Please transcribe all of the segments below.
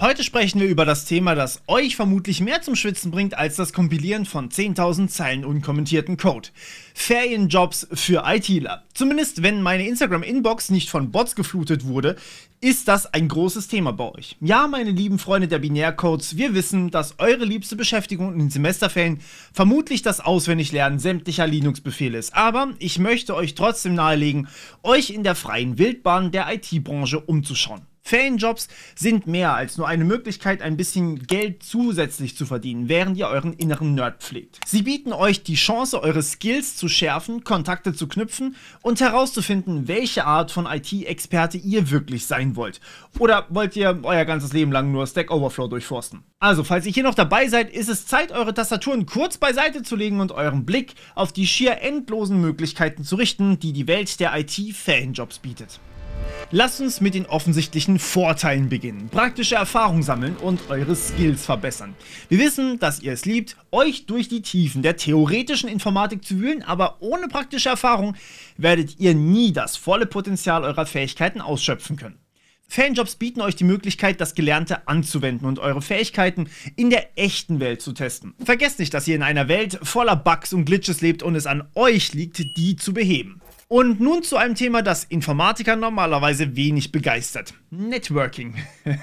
Heute sprechen wir über das Thema, das euch vermutlich mehr zum Schwitzen bringt als das Kompilieren von 10.000 Zeilen unkommentierten Code. Ferienjobs für ITler. Zumindest wenn meine Instagram-Inbox nicht von Bots geflutet wurde, ist das ein großes Thema bei euch. Ja, meine lieben Freunde der Binärcodes, wir wissen, dass eure liebste Beschäftigung in den Semesterferien vermutlich das Auswendiglernen sämtlicher Linux-Befehle ist. Aber ich möchte euch trotzdem nahelegen, euch in der freien Wildbahn der IT-Branche umzuschauen. Fanjobs sind mehr als nur eine Möglichkeit, ein bisschen Geld zusätzlich zu verdienen, während ihr euren inneren Nerd pflegt. Sie bieten euch die Chance, eure Skills zu schärfen, Kontakte zu knüpfen und herauszufinden, welche Art von IT-Experte ihr wirklich sein wollt. Oder wollt ihr euer ganzes Leben lang nur Stack Overflow durchforsten? Also, falls ihr hier noch dabei seid, ist es Zeit, eure Tastaturen kurz beiseite zu legen und euren Blick auf die schier endlosen Möglichkeiten zu richten, die die Welt der IT-Fanjobs bietet. Lasst uns mit den offensichtlichen Vorteilen beginnen, praktische Erfahrung sammeln und eure Skills verbessern. Wir wissen, dass ihr es liebt, euch durch die Tiefen der theoretischen Informatik zu wühlen, aber ohne praktische Erfahrung werdet ihr nie das volle Potenzial eurer Fähigkeiten ausschöpfen können. Fanjobs bieten euch die Möglichkeit, das Gelernte anzuwenden und eure Fähigkeiten in der echten Welt zu testen. Vergesst nicht, dass ihr in einer Welt voller Bugs und Glitches lebt und es an euch liegt, die zu beheben. Und nun zu einem Thema, das Informatiker normalerweise wenig begeistert. Networking.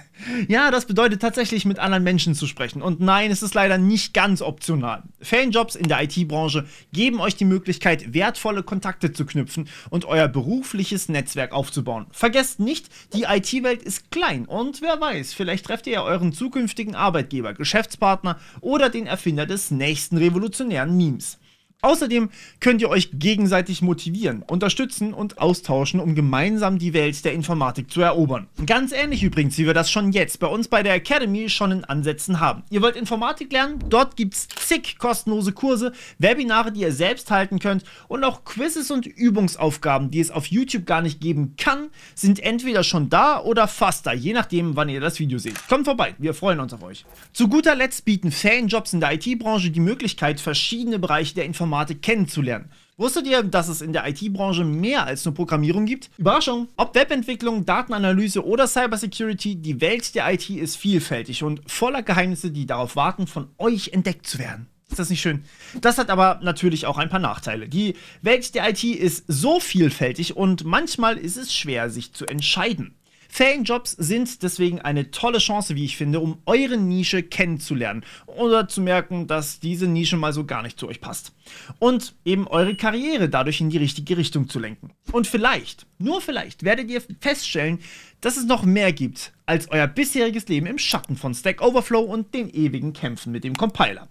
ja, das bedeutet tatsächlich mit anderen Menschen zu sprechen. Und nein, es ist leider nicht ganz optional. Fanjobs in der IT-Branche geben euch die Möglichkeit, wertvolle Kontakte zu knüpfen und euer berufliches Netzwerk aufzubauen. Vergesst nicht, die IT-Welt ist klein und wer weiß, vielleicht trefft ihr ja euren zukünftigen Arbeitgeber, Geschäftspartner oder den Erfinder des nächsten revolutionären Memes. Außerdem könnt ihr euch gegenseitig motivieren, unterstützen und austauschen, um gemeinsam die Welt der Informatik zu erobern. Ganz ähnlich übrigens, wie wir das schon jetzt bei uns bei der Academy schon in Ansätzen haben. Ihr wollt Informatik lernen? Dort gibt es zig kostenlose Kurse, Webinare, die ihr selbst halten könnt und auch Quizzes und Übungsaufgaben, die es auf YouTube gar nicht geben kann, sind entweder schon da oder fast da, je nachdem, wann ihr das Video seht. Kommt vorbei, wir freuen uns auf euch. Zu guter Letzt bieten Fanjobs in der IT-Branche die Möglichkeit, verschiedene Bereiche der Informatik Informatik kennenzulernen. Wusstet ihr, dass es in der IT-Branche mehr als nur Programmierung gibt? Überraschung! Ob Webentwicklung, Datenanalyse oder Cybersecurity, die Welt der IT ist vielfältig und voller Geheimnisse, die darauf warten, von euch entdeckt zu werden. Ist das nicht schön? Das hat aber natürlich auch ein paar Nachteile. Die Welt der IT ist so vielfältig und manchmal ist es schwer, sich zu entscheiden. Fan-Jobs sind deswegen eine tolle Chance, wie ich finde, um eure Nische kennenzulernen oder zu merken, dass diese Nische mal so gar nicht zu euch passt. Und eben eure Karriere dadurch in die richtige Richtung zu lenken. Und vielleicht, nur vielleicht, werdet ihr feststellen, dass es noch mehr gibt als euer bisheriges Leben im Schatten von Stack Overflow und den ewigen Kämpfen mit dem Compiler.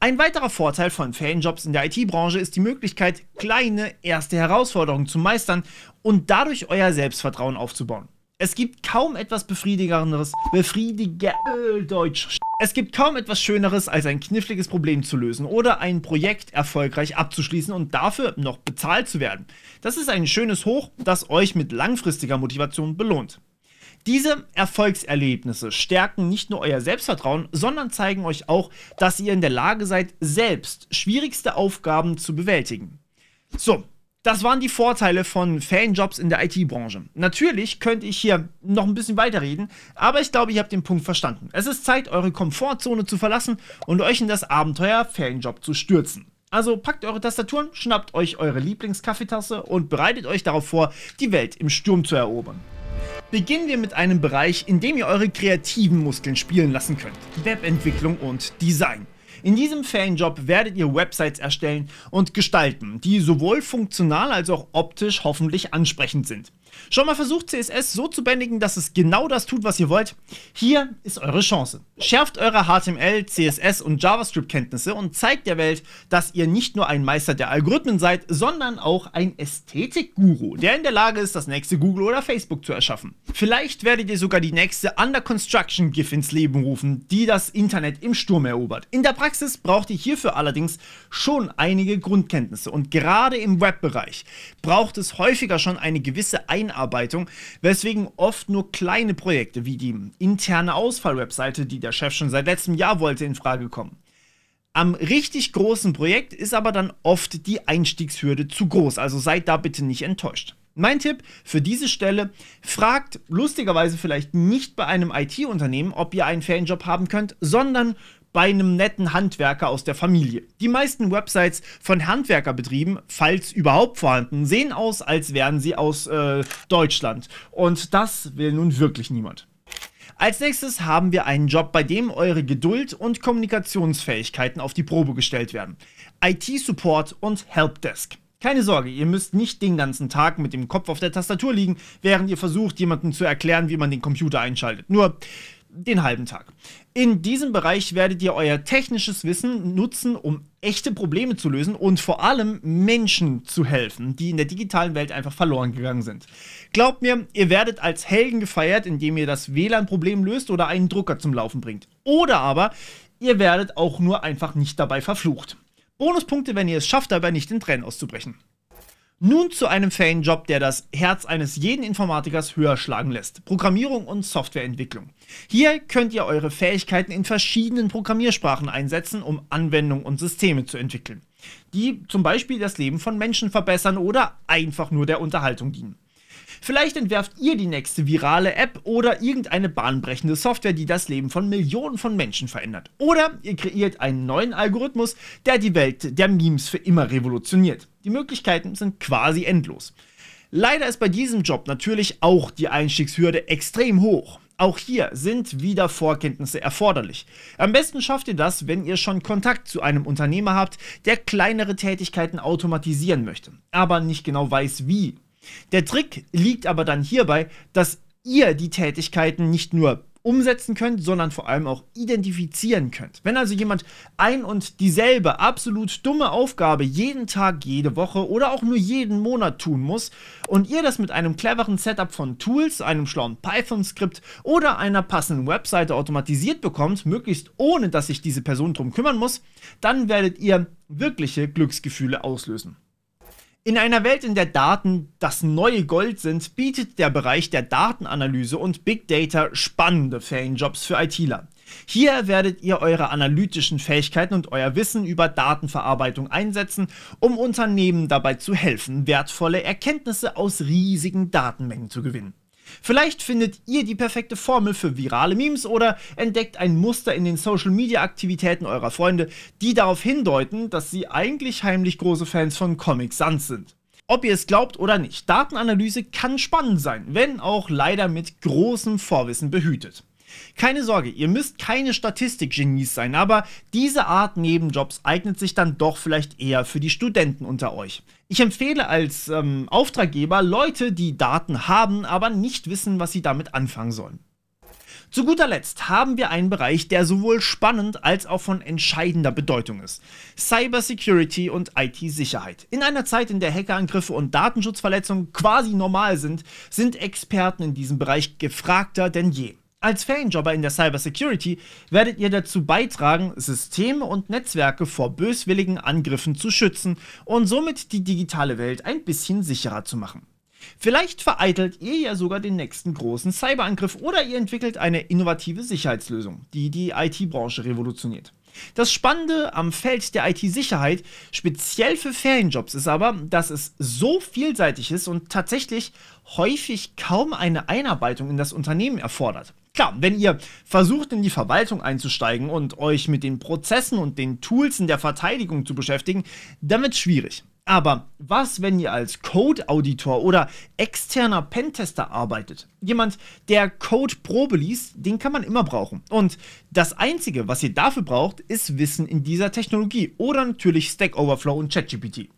Ein weiterer Vorteil von Ferienjobs in der IT-Branche ist die Möglichkeit, kleine erste Herausforderungen zu meistern und dadurch euer Selbstvertrauen aufzubauen. Es gibt kaum etwas befriedigenderes, befriediger äh, Deutsch. Es gibt kaum etwas Schöneres, als ein kniffliges Problem zu lösen oder ein Projekt erfolgreich abzuschließen und dafür noch bezahlt zu werden. Das ist ein schönes Hoch, das euch mit langfristiger Motivation belohnt. Diese Erfolgserlebnisse stärken nicht nur euer Selbstvertrauen, sondern zeigen euch auch, dass ihr in der Lage seid, selbst schwierigste Aufgaben zu bewältigen. So, das waren die Vorteile von Fanjobs in der IT-Branche. Natürlich könnte ich hier noch ein bisschen weiterreden, aber ich glaube, ihr habt den Punkt verstanden. Es ist Zeit, eure Komfortzone zu verlassen und euch in das Abenteuer Fanjob zu stürzen. Also packt eure Tastaturen, schnappt euch eure Lieblingskaffeetasse und bereitet euch darauf vor, die Welt im Sturm zu erobern. Beginnen wir mit einem Bereich, in dem ihr eure kreativen Muskeln spielen lassen könnt. Webentwicklung und Design. In diesem Fanjob werdet ihr Websites erstellen und gestalten, die sowohl funktional als auch optisch hoffentlich ansprechend sind. Schon mal versucht, CSS so zu bändigen, dass es genau das tut, was ihr wollt? Hier ist eure Chance. Schärft eure HTML, CSS und JavaScript-Kenntnisse und zeigt der Welt, dass ihr nicht nur ein Meister der Algorithmen seid, sondern auch ein Ästhetik-Guru, der in der Lage ist, das nächste Google oder Facebook zu erschaffen. Vielleicht werdet ihr sogar die nächste Under Construction GIF ins Leben rufen, die das Internet im Sturm erobert. In der Praxis braucht ihr hierfür allerdings schon einige Grundkenntnisse und gerade im Webbereich braucht es häufiger schon eine gewisse Einstellung Einarbeitung, weswegen oft nur kleine Projekte wie die interne Ausfallwebseite, die der Chef schon seit letztem Jahr wollte, in Frage kommen. Am richtig großen Projekt ist aber dann oft die Einstiegshürde zu groß, also seid da bitte nicht enttäuscht. Mein Tipp für diese Stelle, fragt lustigerweise vielleicht nicht bei einem IT-Unternehmen, ob ihr einen Fanjob haben könnt, sondern bei einem netten Handwerker aus der Familie. Die meisten Websites von Handwerkerbetrieben, falls überhaupt vorhanden, sehen aus, als wären sie aus äh, Deutschland. Und das will nun wirklich niemand. Als nächstes haben wir einen Job, bei dem eure Geduld und Kommunikationsfähigkeiten auf die Probe gestellt werden. IT-Support und Helpdesk. Keine Sorge, ihr müsst nicht den ganzen Tag mit dem Kopf auf der Tastatur liegen, während ihr versucht, jemandem zu erklären, wie man den Computer einschaltet. Nur, den halben Tag. In diesem Bereich werdet ihr euer technisches Wissen nutzen, um echte Probleme zu lösen und vor allem Menschen zu helfen, die in der digitalen Welt einfach verloren gegangen sind. Glaubt mir, ihr werdet als Helden gefeiert, indem ihr das WLAN-Problem löst oder einen Drucker zum Laufen bringt. Oder aber ihr werdet auch nur einfach nicht dabei verflucht. Bonuspunkte, wenn ihr es schafft, dabei nicht in Tränen auszubrechen. Nun zu einem Fanjob, der das Herz eines jeden Informatikers höher schlagen lässt. Programmierung und Softwareentwicklung. Hier könnt ihr eure Fähigkeiten in verschiedenen Programmiersprachen einsetzen, um Anwendungen und Systeme zu entwickeln, die zum Beispiel das Leben von Menschen verbessern oder einfach nur der Unterhaltung dienen. Vielleicht entwerft ihr die nächste virale App oder irgendeine bahnbrechende Software, die das Leben von Millionen von Menschen verändert. Oder ihr kreiert einen neuen Algorithmus, der die Welt der Memes für immer revolutioniert. Die Möglichkeiten sind quasi endlos. Leider ist bei diesem Job natürlich auch die Einstiegshürde extrem hoch. Auch hier sind wieder Vorkenntnisse erforderlich. Am besten schafft ihr das, wenn ihr schon Kontakt zu einem Unternehmer habt, der kleinere Tätigkeiten automatisieren möchte, aber nicht genau weiß wie. Der Trick liegt aber dann hierbei, dass ihr die Tätigkeiten nicht nur umsetzen könnt, sondern vor allem auch identifizieren könnt. Wenn also jemand ein und dieselbe absolut dumme Aufgabe jeden Tag, jede Woche oder auch nur jeden Monat tun muss und ihr das mit einem cleveren Setup von Tools, einem schlauen Python-Skript oder einer passenden Webseite automatisiert bekommt, möglichst ohne dass sich diese Person drum kümmern muss, dann werdet ihr wirkliche Glücksgefühle auslösen. In einer Welt, in der Daten das neue Gold sind, bietet der Bereich der Datenanalyse und Big Data spannende Fanjobs für ITler. Hier werdet ihr eure analytischen Fähigkeiten und euer Wissen über Datenverarbeitung einsetzen, um Unternehmen dabei zu helfen, wertvolle Erkenntnisse aus riesigen Datenmengen zu gewinnen. Vielleicht findet ihr die perfekte Formel für virale Memes oder entdeckt ein Muster in den Social-Media-Aktivitäten eurer Freunde, die darauf hindeuten, dass sie eigentlich heimlich große Fans von Comic Sans sind. Ob ihr es glaubt oder nicht, Datenanalyse kann spannend sein, wenn auch leider mit großem Vorwissen behütet. Keine Sorge, ihr müsst keine Statistikgenies sein, aber diese Art Nebenjobs eignet sich dann doch vielleicht eher für die Studenten unter euch. Ich empfehle als ähm, Auftraggeber Leute, die Daten haben, aber nicht wissen, was sie damit anfangen sollen. Zu guter Letzt haben wir einen Bereich, der sowohl spannend als auch von entscheidender Bedeutung ist. Cybersecurity und IT-Sicherheit. In einer Zeit, in der Hackerangriffe und Datenschutzverletzungen quasi normal sind, sind Experten in diesem Bereich gefragter denn je. Als Ferienjobber in der Cybersecurity werdet ihr dazu beitragen, Systeme und Netzwerke vor böswilligen Angriffen zu schützen und somit die digitale Welt ein bisschen sicherer zu machen. Vielleicht vereitelt ihr ja sogar den nächsten großen Cyberangriff oder ihr entwickelt eine innovative Sicherheitslösung, die die IT-Branche revolutioniert. Das Spannende am Feld der IT-Sicherheit, speziell für Ferienjobs, ist aber, dass es so vielseitig ist und tatsächlich häufig kaum eine Einarbeitung in das Unternehmen erfordert. Klar, wenn ihr versucht, in die Verwaltung einzusteigen und euch mit den Prozessen und den Tools in der Verteidigung zu beschäftigen, dann wird schwierig. Aber was, wenn ihr als Code-Auditor oder externer Pentester arbeitet? Jemand, der Code Probe liest, den kann man immer brauchen. Und das Einzige, was ihr dafür braucht, ist Wissen in dieser Technologie oder natürlich Stack Overflow und ChatGPT.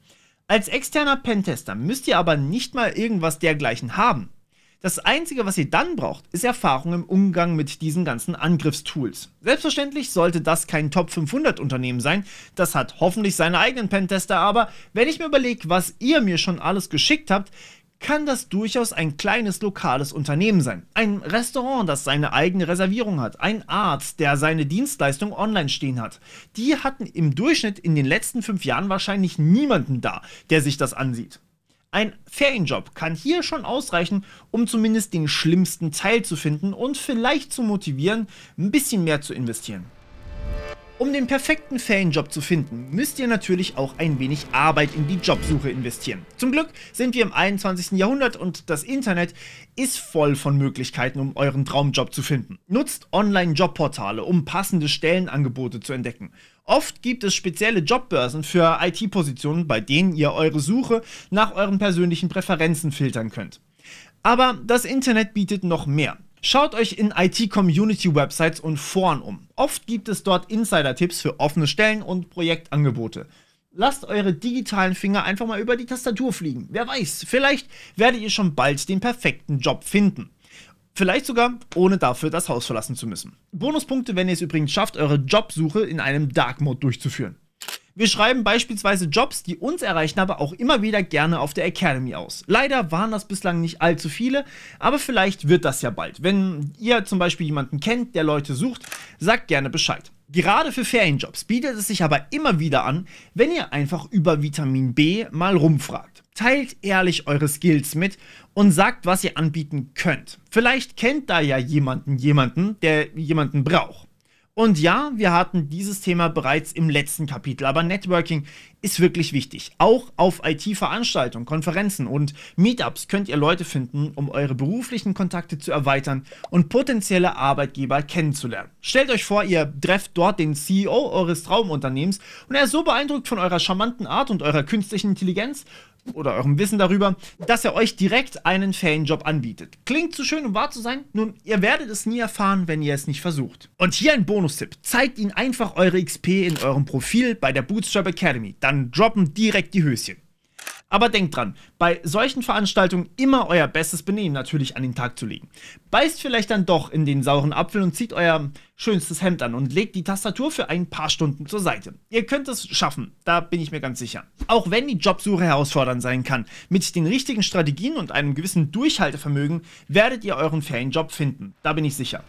Als externer Pentester müsst ihr aber nicht mal irgendwas dergleichen haben. Das Einzige, was ihr dann braucht, ist Erfahrung im Umgang mit diesen ganzen Angriffstools. Selbstverständlich sollte das kein Top 500 Unternehmen sein, das hat hoffentlich seine eigenen Pentester, aber wenn ich mir überlege, was ihr mir schon alles geschickt habt, kann das durchaus ein kleines lokales Unternehmen sein. Ein Restaurant, das seine eigene Reservierung hat. Ein Arzt, der seine Dienstleistung online stehen hat. Die hatten im Durchschnitt in den letzten fünf Jahren wahrscheinlich niemanden da, der sich das ansieht. Ein Ferienjob kann hier schon ausreichen, um zumindest den schlimmsten Teil zu finden und vielleicht zu motivieren, ein bisschen mehr zu investieren. Um den perfekten Fanjob zu finden, müsst ihr natürlich auch ein wenig Arbeit in die Jobsuche investieren. Zum Glück sind wir im 21. Jahrhundert und das Internet ist voll von Möglichkeiten, um euren Traumjob zu finden. Nutzt Online-Jobportale, um passende Stellenangebote zu entdecken. Oft gibt es spezielle Jobbörsen für IT-Positionen, bei denen ihr eure Suche nach euren persönlichen Präferenzen filtern könnt. Aber das Internet bietet noch mehr. Schaut euch in IT-Community-Websites und Foren um. Oft gibt es dort Insider-Tipps für offene Stellen und Projektangebote. Lasst eure digitalen Finger einfach mal über die Tastatur fliegen. Wer weiß, vielleicht werdet ihr schon bald den perfekten Job finden. Vielleicht sogar, ohne dafür das Haus verlassen zu müssen. Bonuspunkte, wenn ihr es übrigens schafft, eure Jobsuche in einem Dark Mode durchzuführen. Wir schreiben beispielsweise Jobs, die uns erreichen, aber auch immer wieder gerne auf der Academy aus. Leider waren das bislang nicht allzu viele, aber vielleicht wird das ja bald. Wenn ihr zum Beispiel jemanden kennt, der Leute sucht, sagt gerne Bescheid. Gerade für Ferienjobs bietet es sich aber immer wieder an, wenn ihr einfach über Vitamin B mal rumfragt. Teilt ehrlich eure Skills mit und sagt, was ihr anbieten könnt. Vielleicht kennt da ja jemanden jemanden, der jemanden braucht. Und ja, wir hatten dieses Thema bereits im letzten Kapitel, aber Networking ist wirklich wichtig. Auch auf IT-Veranstaltungen, Konferenzen und Meetups könnt ihr Leute finden, um eure beruflichen Kontakte zu erweitern und potenzielle Arbeitgeber kennenzulernen. Stellt euch vor, ihr trefft dort den CEO eures Traumunternehmens und er ist so beeindruckt von eurer charmanten Art und eurer künstlichen Intelligenz, oder eurem Wissen darüber, dass er euch direkt einen Fanjob anbietet. Klingt zu schön, um wahr zu sein, nun ihr werdet es nie erfahren, wenn ihr es nicht versucht. Und hier ein Bonustipp: Zeigt ihnen einfach eure XP in eurem Profil bei der Bootstrap Academy, dann droppen direkt die Höschen. Aber denkt dran, bei solchen Veranstaltungen immer euer bestes Benehmen natürlich an den Tag zu legen. Beißt vielleicht dann doch in den sauren Apfel und zieht euer schönstes Hemd an und legt die Tastatur für ein paar Stunden zur Seite. Ihr könnt es schaffen, da bin ich mir ganz sicher. Auch wenn die Jobsuche herausfordernd sein kann, mit den richtigen Strategien und einem gewissen Durchhaltevermögen werdet ihr euren Ferienjob finden. Da bin ich sicher.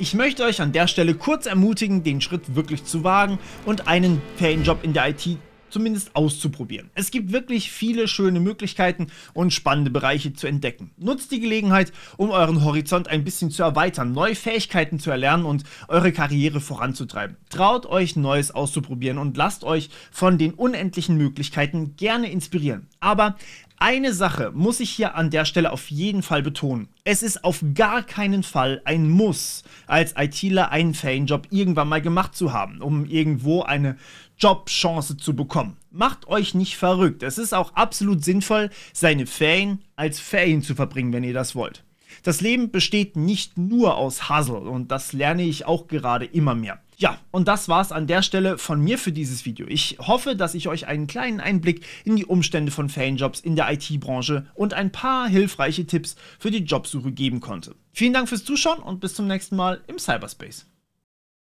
Ich möchte euch an der Stelle kurz ermutigen, den Schritt wirklich zu wagen und einen Ferienjob in der IT zumindest auszuprobieren. Es gibt wirklich viele schöne Möglichkeiten und spannende Bereiche zu entdecken. Nutzt die Gelegenheit, um euren Horizont ein bisschen zu erweitern, neue Fähigkeiten zu erlernen und eure Karriere voranzutreiben. Traut euch, Neues auszuprobieren und lasst euch von den unendlichen Möglichkeiten gerne inspirieren. Aber eine Sache muss ich hier an der Stelle auf jeden Fall betonen. Es ist auf gar keinen Fall ein Muss, als ITler einen Fanjob irgendwann mal gemacht zu haben, um irgendwo eine Jobchance zu bekommen. Macht euch nicht verrückt. Es ist auch absolut sinnvoll, seine Ferien als Ferien zu verbringen, wenn ihr das wollt. Das Leben besteht nicht nur aus Hustle und das lerne ich auch gerade immer mehr. Ja, und das war's an der Stelle von mir für dieses Video. Ich hoffe, dass ich euch einen kleinen Einblick in die Umstände von Ferienjobs in der IT-Branche und ein paar hilfreiche Tipps für die Jobsuche geben konnte. Vielen Dank fürs Zuschauen und bis zum nächsten Mal im Cyberspace.